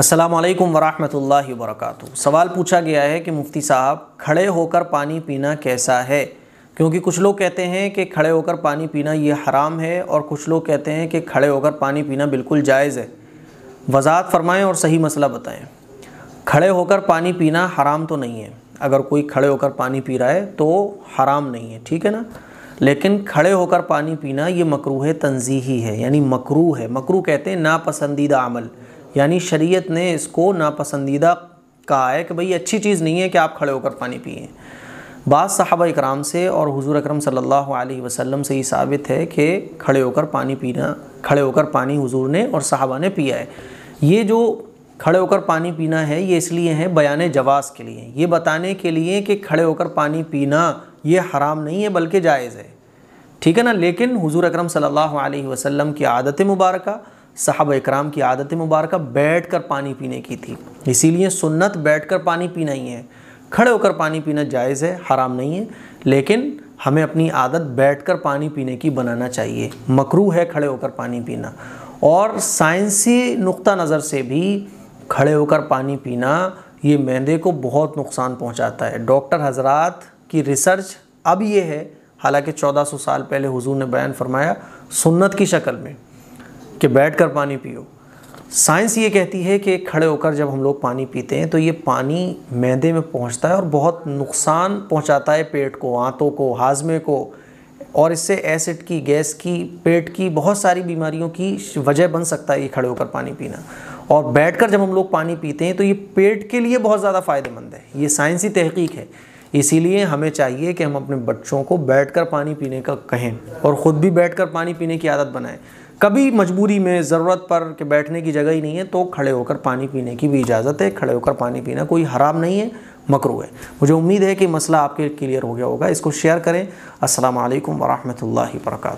अस्सलाम वालेकुम वरक सवाल पूछा गया है कि मुफ्ती साहब खड़े होकर पानी पीना कैसा है क्योंकि कुछ लोग कहते हैं कि खड़े होकर पानी पीना ये हराम है और कुछ लोग कहते हैं कि खड़े होकर पानी पीना बिल्कुल जायज़ है वजात फरमाएं और सही मसला बताएं खड़े होकर पानी पीना हराम तो नहीं है अगर कोई खड़े होकर पानी पी रहा है तो हराम नहीं है ठीक है ना लेकिन खड़े होकर पानी पीना ये मकरू तनजीही है यानी मकरू है मकरू कहते हैं नापसंदीदा अमल यानी शरीयत ने इसको नापसंदीदा कहा है कि भाई अच्छी चीज़ नहीं है कि आप खड़े होकर पानी पिए बाद साहबा इकराम से और हुजूर अकरम सल्लल्लाहु अलैहि वसल्लम से ये साबित है कि खड़े होकर पानी पीना खड़े होकर पानी हुजूर ने और साहबा ने पिया है ये जो खड़े होकर पानी पीना है ये इसलिए है बयान जवास के लिए ये बताने के लिए कि खड़े होकर पानी पीना ये हराम नहीं है बल्कि जायज़ है ठीक है ना लेकिन हुजूर अकरम सल्लल्लाहु अलैहि वसल्लम की आदत मुबारका साहब इकराम की आदत मुबारक बैठ कर पानी पीने की थी इसीलिए सुन्नत बैठ कर पानी पीना ही है खड़े होकर पानी पीना जायज़ है हराम नहीं है लेकिन हमें अपनी आदत बैठकर पानी पीने की बनाना चाहिए मकरू है खड़े होकर पानी पीना और साइंसी नुक़ा नज़र से भी खड़े होकर पानी पीना ये मैदे को बहुत नुकसान पहुँचाता है डॉक्टर हजरात की रिसर्च अब ये है हालांकि 1400 साल पहले हुजूर ने बयान फरमाया सुन्नत की शक्ल में कि बैठ कर पानी पियो साइंस ये कहती है कि खड़े होकर जब हम लोग पानी पीते हैं तो ये पानी मैदे में पहुंचता है और बहुत नुकसान पहुंचाता है पेट को आंतों को हाजमे को और इससे एसिड की गैस की पेट की बहुत सारी बीमारियों की वजह बन सकता है ये खड़े होकर पानी पीना और बैठकर जब हम लोग पानी पीते हैं तो ये पेट के लिए बहुत ज़्यादा फ़ायदेमंद है ये साइंसी तहकीक है इसीलिए हमें चाहिए कि हम अपने बच्चों को बैठकर पानी पीने का कहें और ख़ुद भी बैठकर पानी पीने की आदत बनाएं कभी मजबूरी में ज़रूरत पर कि बैठने की जगह ही नहीं है तो खड़े होकर पानी पीने की भी इजाज़त है खड़े होकर पानी पीना कोई हराम नहीं है मकरू है मुझे उम्मीद है कि मसला आपके क्लियर हो गया होगा इसको शेयर करें असल वरहमल वर्का